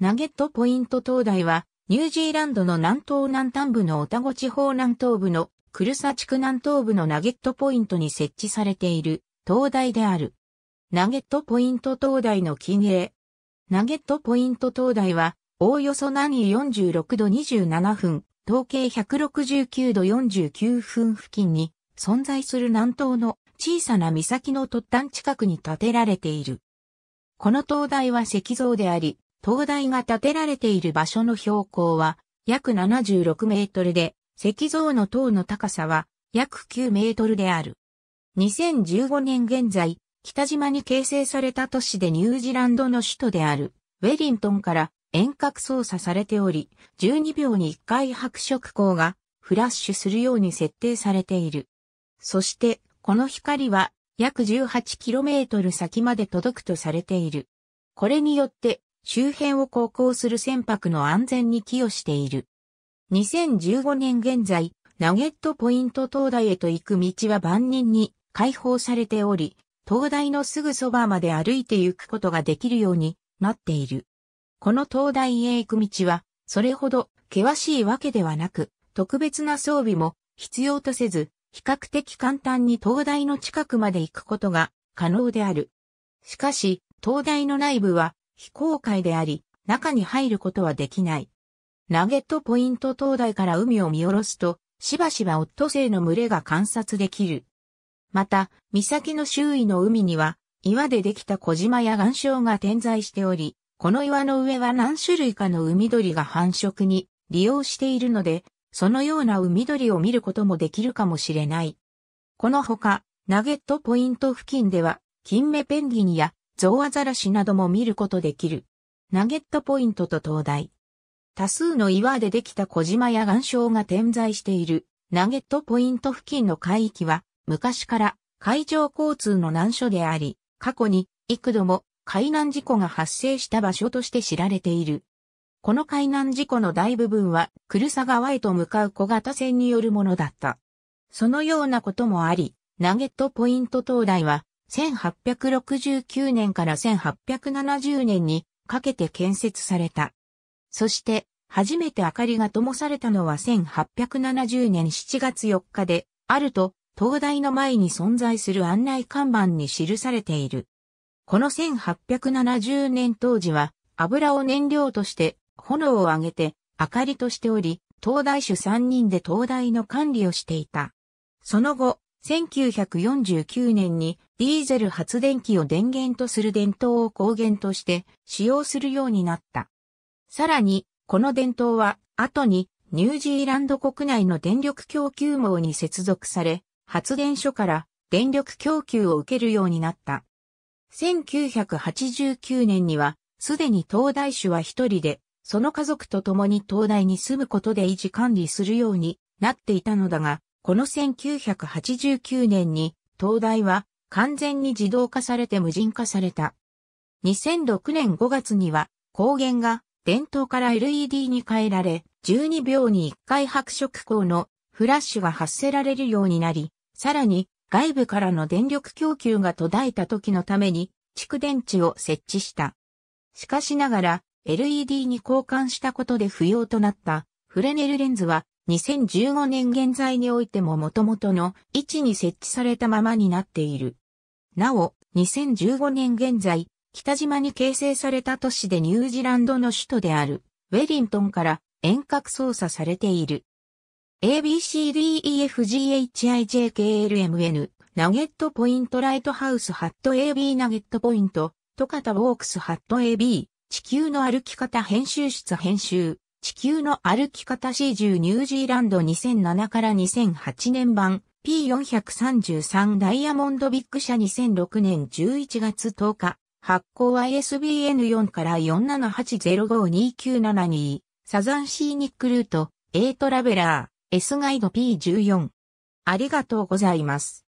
ナゲットポイント灯台は、ニュージーランドの南東南端部のオタゴ地方南東部のクルサ地区南東部のナゲットポイントに設置されている灯台である。ナゲットポイント灯台の近影。ナゲットポイント灯台は、おおよそ南緯46度27分、統計169度49分付近に存在する南東の小さな岬の突端近くに建てられている。この灯台は石像であり、灯台が建てられている場所の標高は約76メートルで、石像の塔の高さは約9メートルである。2015年現在、北島に形成された都市でニュージーランドの首都であるウェリントンから遠隔操作されており、12秒に1回白色光がフラッシュするように設定されている。そして、この光は約 18km 先まで届くとされている。これによって周辺を航行する船舶の安全に寄与している。2015年現在、ナゲットポイント灯台へと行く道は万人に開放されており、灯台のすぐそばまで歩いて行くことができるようになっている。この灯台へ行く道は、それほど険しいわけではなく、特別な装備も必要とせず、比較的簡単に灯台の近くまで行くことが可能である。しかし、灯台の内部は非公開であり、中に入ることはできない。ナゲットポイント灯台から海を見下ろすと、しばしばオットセイの群れが観察できる。また、岬の周囲の海には、岩でできた小島や岩礁が点在しており、この岩の上は何種類かの海鳥が繁殖に利用しているので、そのような海鳥を見ることもできるかもしれない。このほか、ナゲットポイント付近では、金目ペンギンやゾウアザラシなども見ることできる。ナゲットポイントと灯台。多数の岩でできた小島や岩礁が点在しているナゲットポイント付近の海域は昔から海上交通の難所であり、過去に幾度も海難事故が発生した場所として知られている。この海難事故の大部分は、クルサ川へと向かう小型船によるものだった。そのようなこともあり、ナゲットポイント灯台は、1869年から1870年にかけて建設された。そして、初めて明かりが灯されたのは1870年7月4日で、あると、灯台の前に存在する案内看板に記されている。この1870年当時は、油を燃料として、炎を上げて、明かりとしており、灯台主3人で灯台の管理をしていた。その後、1949年にディーゼル発電機を電源とする電灯を光源として使用するようになった。さらに、この電灯は後にニュージーランド国内の電力供給網に接続され、発電所から電力供給を受けるようになった。1989年には、すでに東大種は一人で、その家族と共に東大に住むことで維持管理するようになっていたのだが、この1989年に東大は完全に自動化されて無人化された。2006年5月には光源が伝統から LED に変えられ、12秒に1回白色光のフラッシュが発せられるようになり、さらに外部からの電力供給が途絶えた時のために蓄電池を設置した。しかしながら LED に交換したことで不要となったフレネルレンズは2015年現在においても元々の位置に設置されたままになっている。なお、2015年現在、北島に形成された都市でニュージーランドの首都であるウェリントンから遠隔操作されている。ABCDEFGHIJKLMN ナゲットポイントライトハウスハット AB ナゲットポイントトカタウォークスハット AB 地球の歩き方編集室編集地球の歩き方 C10 ニュージーランド2007から2008年版 P433 ダイヤモンドビッグ社2006年11月10日発行は ISBN4 から4780529722サザンシーニックルート A トラベラー S ガイド P14 ありがとうございます。